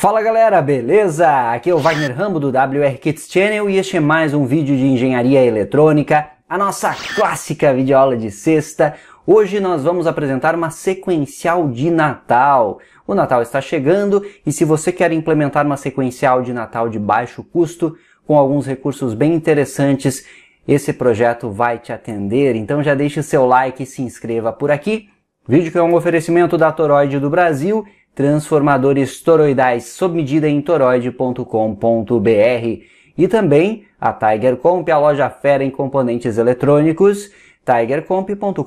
Fala galera, beleza? Aqui é o Wagner Rambo do WR Kids Channel e este é mais um vídeo de engenharia eletrônica, a nossa clássica videoaula de sexta. Hoje nós vamos apresentar uma sequencial de Natal. O Natal está chegando e se você quer implementar uma sequencial de Natal de baixo custo, com alguns recursos bem interessantes, esse projeto vai te atender. Então já deixe o seu like e se inscreva por aqui. Vídeo que é um oferecimento da Toroide do Brasil transformadores toroidais sob medida em toroide.com.br e também a Tiger Comp, a loja fera em componentes eletrônicos, tigercomp.com.br.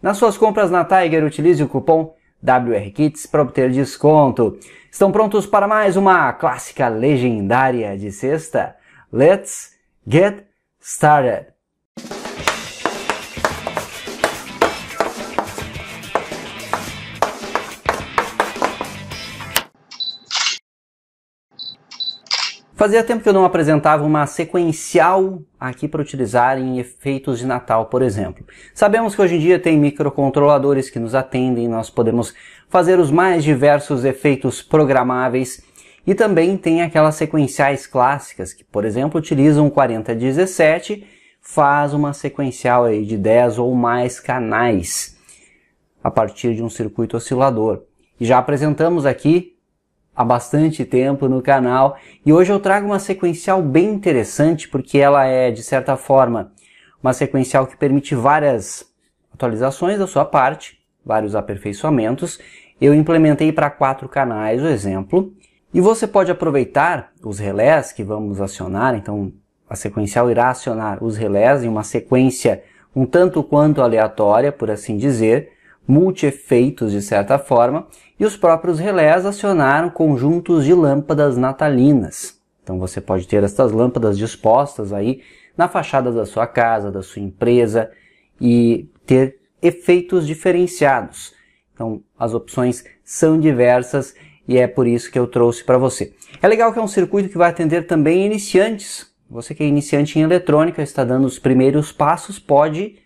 Nas suas compras na Tiger, utilize o cupom WRKITS para obter desconto. Estão prontos para mais uma clássica legendária de sexta? Let's get started! Fazia tempo que eu não apresentava uma sequencial aqui para utilizar em efeitos de Natal, por exemplo. Sabemos que hoje em dia tem microcontroladores que nos atendem, nós podemos fazer os mais diversos efeitos programáveis e também tem aquelas sequenciais clássicas que, por exemplo, utilizam 4017, faz uma sequencial aí de 10 ou mais canais a partir de um circuito oscilador. E já apresentamos aqui há bastante tempo no canal e hoje eu trago uma sequencial bem interessante porque ela é, de certa forma, uma sequencial que permite várias atualizações da sua parte, vários aperfeiçoamentos. Eu implementei para quatro canais o exemplo e você pode aproveitar os relés que vamos acionar, então a sequencial irá acionar os relés em uma sequência um tanto quanto aleatória, por assim dizer, multiefeitos de certa forma, e os próprios relés acionaram conjuntos de lâmpadas natalinas. Então você pode ter estas lâmpadas dispostas aí na fachada da sua casa, da sua empresa e ter efeitos diferenciados. Então as opções são diversas e é por isso que eu trouxe para você. É legal que é um circuito que vai atender também iniciantes. Você que é iniciante em eletrônica, está dando os primeiros passos, pode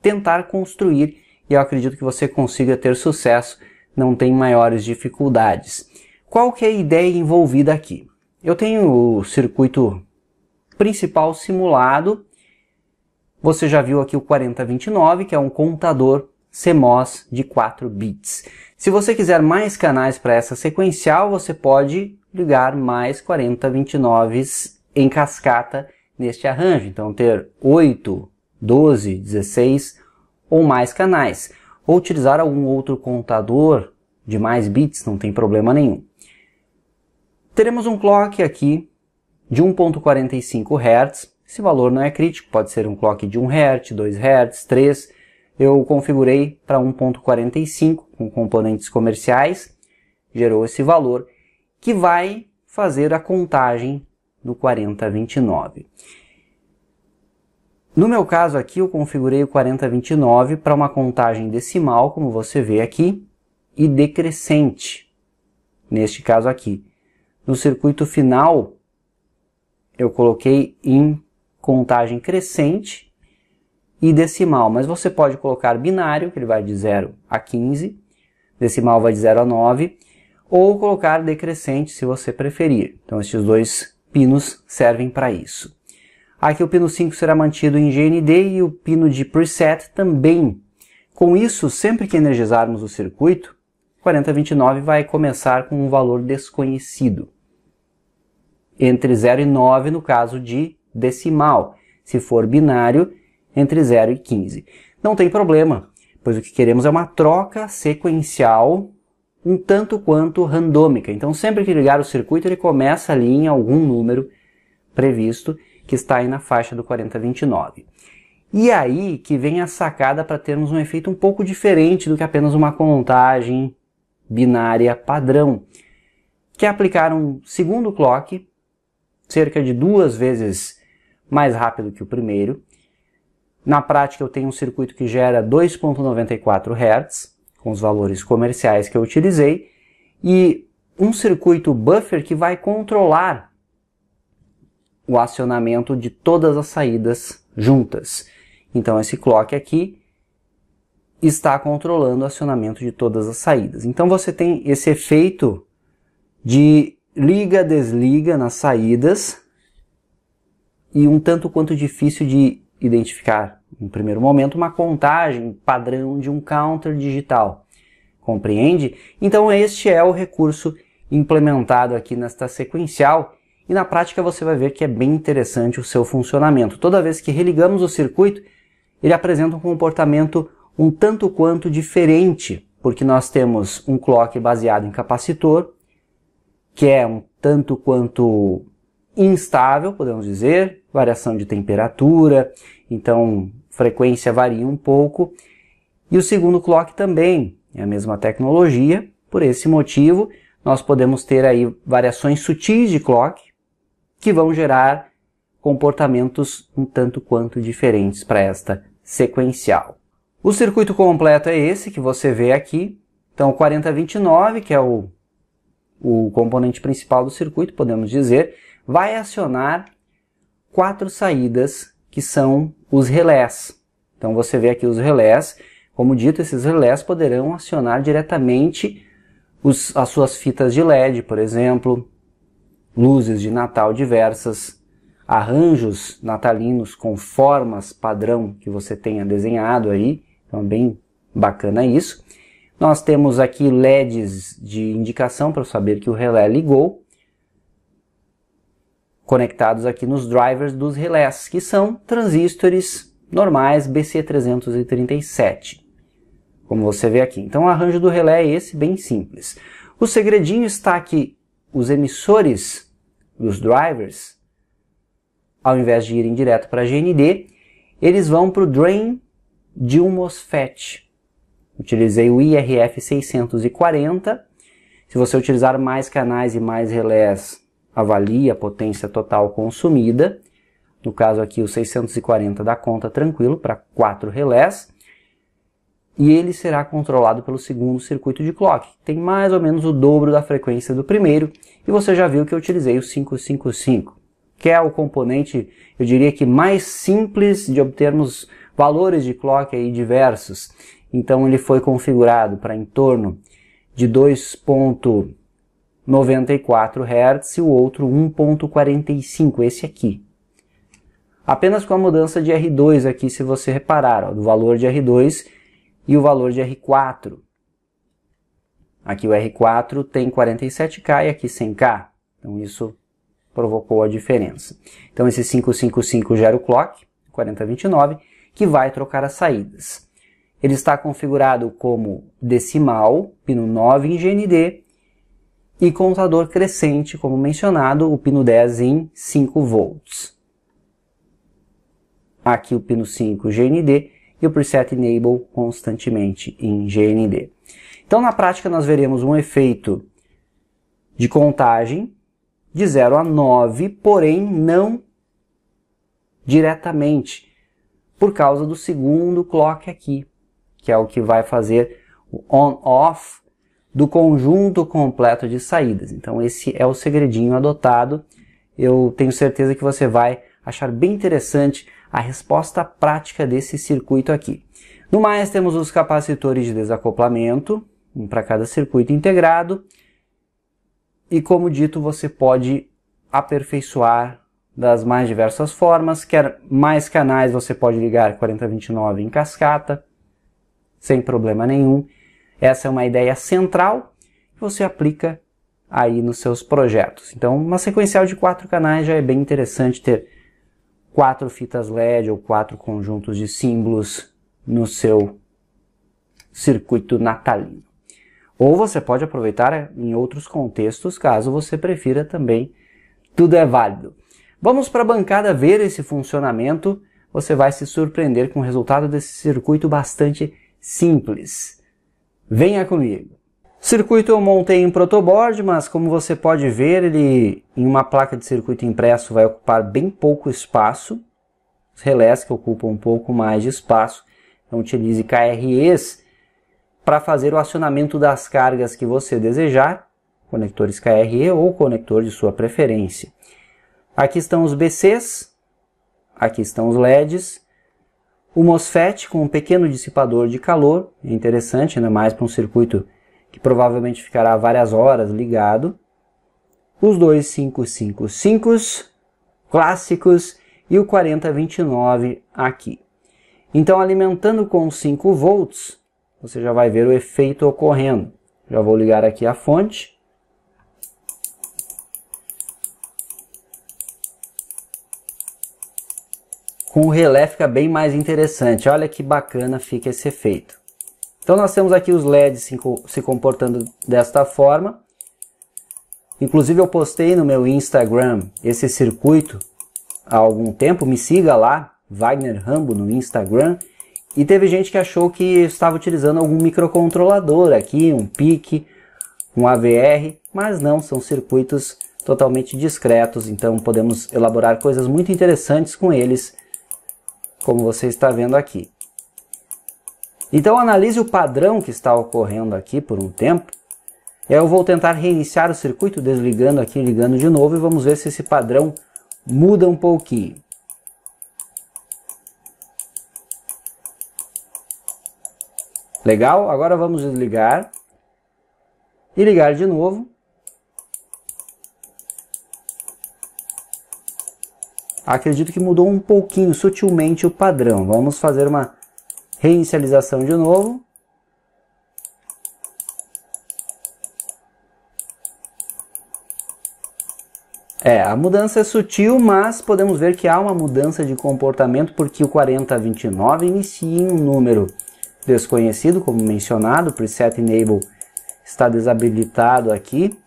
tentar construir e eu acredito que você consiga ter sucesso, não tem maiores dificuldades. Qual que é a ideia envolvida aqui? Eu tenho o circuito principal simulado, você já viu aqui o 4029, que é um contador CMOS de 4 bits. Se você quiser mais canais para essa sequencial, você pode ligar mais 4029s em cascata neste arranjo. Então ter 8, 12, 16, ou mais canais, ou utilizar algum outro contador de mais bits, não tem problema nenhum. Teremos um clock aqui de 1.45 Hz, esse valor não é crítico, pode ser um clock de 1 Hz, 2 Hz, 3 eu configurei para 1.45 com componentes comerciais, gerou esse valor, que vai fazer a contagem do 4029. No meu caso aqui, eu configurei o 4029 para uma contagem decimal, como você vê aqui, e decrescente, neste caso aqui. No circuito final, eu coloquei em contagem crescente e decimal, mas você pode colocar binário, que ele vai de 0 a 15, decimal vai de 0 a 9, ou colocar decrescente se você preferir. Então, estes dois pinos servem para isso. Aqui o pino 5 será mantido em GND e o pino de preset também. Com isso, sempre que energizarmos o circuito, 4029 vai começar com um valor desconhecido. Entre 0 e 9 no caso de decimal. Se for binário, entre 0 e 15. Não tem problema, pois o que queremos é uma troca sequencial um tanto quanto randômica. Então, sempre que ligar o circuito, ele começa ali em algum número previsto que está aí na faixa do 4029. E aí que vem a sacada para termos um efeito um pouco diferente do que apenas uma contagem binária padrão, que é aplicar um segundo clock, cerca de duas vezes mais rápido que o primeiro. Na prática, eu tenho um circuito que gera 2,94 Hz, com os valores comerciais que eu utilizei, e um circuito buffer que vai controlar o acionamento de todas as saídas juntas. Então esse clock aqui está controlando o acionamento de todas as saídas. Então você tem esse efeito de liga desliga nas saídas e um tanto quanto difícil de identificar no primeiro momento uma contagem padrão de um counter digital. Compreende? Então este é o recurso implementado aqui nesta sequencial e na prática você vai ver que é bem interessante o seu funcionamento. Toda vez que religamos o circuito, ele apresenta um comportamento um tanto quanto diferente, porque nós temos um clock baseado em capacitor, que é um tanto quanto instável, podemos dizer, variação de temperatura, então frequência varia um pouco. E o segundo clock também é a mesma tecnologia, por esse motivo nós podemos ter aí variações sutis de clock, que vão gerar comportamentos um tanto quanto diferentes para esta sequencial. O circuito completo é esse que você vê aqui. Então, 4029, que é o, o componente principal do circuito, podemos dizer, vai acionar quatro saídas que são os relés. Então, você vê aqui os relés. Como dito, esses relés poderão acionar diretamente os, as suas fitas de LED, por exemplo, luzes de Natal diversas, arranjos natalinos com formas padrão que você tenha desenhado aí, então é bem bacana isso. Nós temos aqui LEDs de indicação para saber que o relé ligou, conectados aqui nos drivers dos relés, que são transistores normais BC337, como você vê aqui. Então o arranjo do relé é esse, bem simples. O segredinho está que os emissores dos drivers, ao invés de irem direto para a GND, eles vão para o drain de um MOSFET. Utilizei o IRF 640. Se você utilizar mais canais e mais relés, avalie a potência total consumida. No caso aqui, o 640 dá conta tranquilo para 4 relés e ele será controlado pelo segundo circuito de clock, que tem mais ou menos o dobro da frequência do primeiro, e você já viu que eu utilizei o 555, que é o componente, eu diria que mais simples de obtermos valores de clock aí diversos. Então ele foi configurado para em torno de 2.94 Hz e o outro 1.45, esse aqui, apenas com a mudança de R2 aqui, se você reparar, ó, do valor de R2 e o valor de R4. Aqui o R4 tem 47K e aqui 100K. Então isso provocou a diferença. Então esse 555 gera o clock 4029, que vai trocar as saídas. Ele está configurado como decimal, pino 9 em GND, e contador crescente, como mencionado, o pino 10 em 5 volts. Aqui o pino 5 GND e o preset enable constantemente em GND. Então na prática nós veremos um efeito de contagem de 0 a 9, porém não diretamente, por causa do segundo clock aqui, que é o que vai fazer o on-off do conjunto completo de saídas. Então esse é o segredinho adotado. Eu tenho certeza que você vai achar bem interessante a resposta prática desse circuito aqui. No mais, temos os capacitores de desacoplamento, um para cada circuito integrado. E como dito, você pode aperfeiçoar das mais diversas formas. Quer mais canais, você pode ligar 4029 em cascata, sem problema nenhum. Essa é uma ideia central que você aplica aí nos seus projetos. Então, uma sequencial de quatro canais já é bem interessante ter quatro fitas LED ou quatro conjuntos de símbolos no seu circuito natalino. Ou você pode aproveitar é, em outros contextos, caso você prefira também. Tudo é válido. Vamos para a bancada ver esse funcionamento. Você vai se surpreender com o resultado desse circuito bastante simples. Venha comigo! Circuito eu montei em protoboard, mas como você pode ver, ele em uma placa de circuito impresso vai ocupar bem pouco espaço. Os relés que ocupam um pouco mais de espaço. Então utilize KREs para fazer o acionamento das cargas que você desejar, conectores KRE ou conector de sua preferência. Aqui estão os BCs, aqui estão os LEDs, o MOSFET com um pequeno dissipador de calor, é interessante, ainda né, mais para um circuito que provavelmente ficará várias horas ligado, os dois 555 clássicos e o 4029 aqui. Então, alimentando com 5 volts, você já vai ver o efeito ocorrendo. Já vou ligar aqui a fonte. Com o relé fica bem mais interessante. Olha que bacana fica esse efeito. Então nós temos aqui os LEDs se, se comportando desta forma. Inclusive eu postei no meu Instagram esse circuito há algum tempo, me siga lá, Wagner Rambo no Instagram, e teve gente que achou que eu estava utilizando algum microcontrolador aqui, um PIC, um AVR, mas não, são circuitos totalmente discretos, então podemos elaborar coisas muito interessantes com eles, como você está vendo aqui. Então analise o padrão que está ocorrendo aqui por um tempo. Eu vou tentar reiniciar o circuito desligando aqui, ligando de novo e vamos ver se esse padrão muda um pouquinho. Legal, agora vamos desligar e ligar de novo. Acredito que mudou um pouquinho, sutilmente, o padrão. Vamos fazer uma Reinicialização de novo. É, a mudança é sutil, mas podemos ver que há uma mudança de comportamento porque o 4029 inicia em um número desconhecido, como mencionado, o preset enable está desabilitado aqui.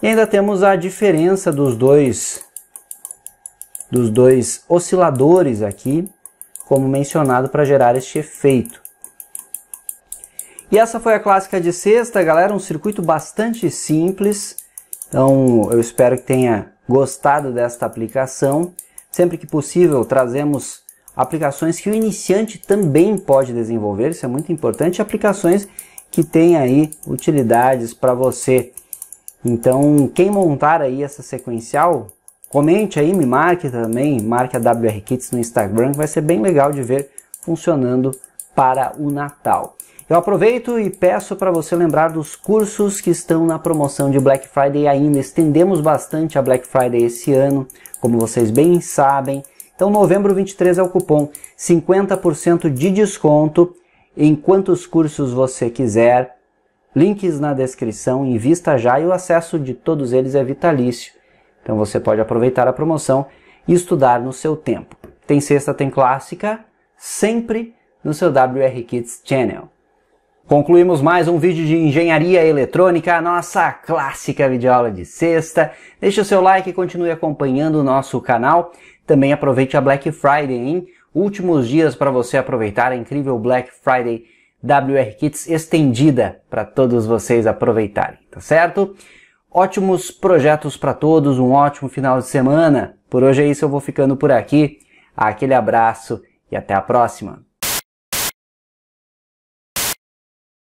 E ainda temos a diferença dos dois dos dois osciladores aqui, como mencionado, para gerar este efeito. E essa foi a clássica de sexta, galera, um circuito bastante simples. Então, eu espero que tenha gostado desta aplicação. Sempre que possível, trazemos aplicações que o iniciante também pode desenvolver, isso é muito importante, aplicações que têm aí utilidades para você. Então, quem montar aí essa sequencial, Comente aí, me marque também, marque a WR Kits no Instagram, que vai ser bem legal de ver funcionando para o Natal. Eu aproveito e peço para você lembrar dos cursos que estão na promoção de Black Friday ainda. Estendemos bastante a Black Friday esse ano, como vocês bem sabem. Então, novembro 23 é o cupom 50% de desconto em quantos cursos você quiser. Links na descrição, invista já e o acesso de todos eles é vitalício. Então você pode aproveitar a promoção e estudar no seu tempo. Tem sexta, tem clássica, sempre no seu WR Kids Channel. Concluímos mais um vídeo de engenharia eletrônica, a nossa clássica videoaula de sexta. Deixe o seu like e continue acompanhando o nosso canal. Também aproveite a Black Friday, hein? Últimos dias para você aproveitar a incrível Black Friday WR Kits estendida para todos vocês aproveitarem, tá certo? Ótimos projetos para todos, um ótimo final de semana. Por hoje é isso, eu vou ficando por aqui. Aquele abraço e até a próxima.